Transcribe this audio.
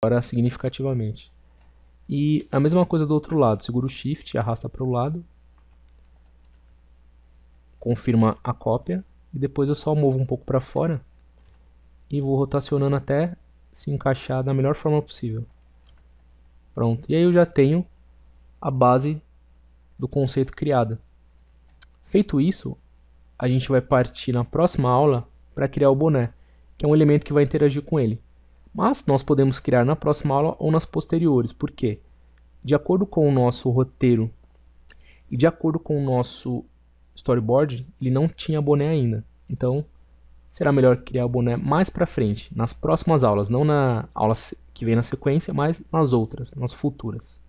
agora significativamente. E a mesma coisa do outro lado, segura o Shift e arrasta para o lado, confirma a cópia, e depois eu só movo um pouco para fora e vou rotacionando até se encaixar da melhor forma possível. Pronto, e aí eu já tenho a base do conceito criada. Feito isso, a gente vai partir na próxima aula para criar o boné, que é um elemento que vai interagir com ele. Mas nós podemos criar na próxima aula ou nas posteriores, porque de acordo com o nosso roteiro e de acordo com o nosso storyboard, ele não tinha boné ainda. Então, será melhor criar o boné mais para frente, nas próximas aulas, não na aula que vem na sequência, mas nas outras, nas futuras.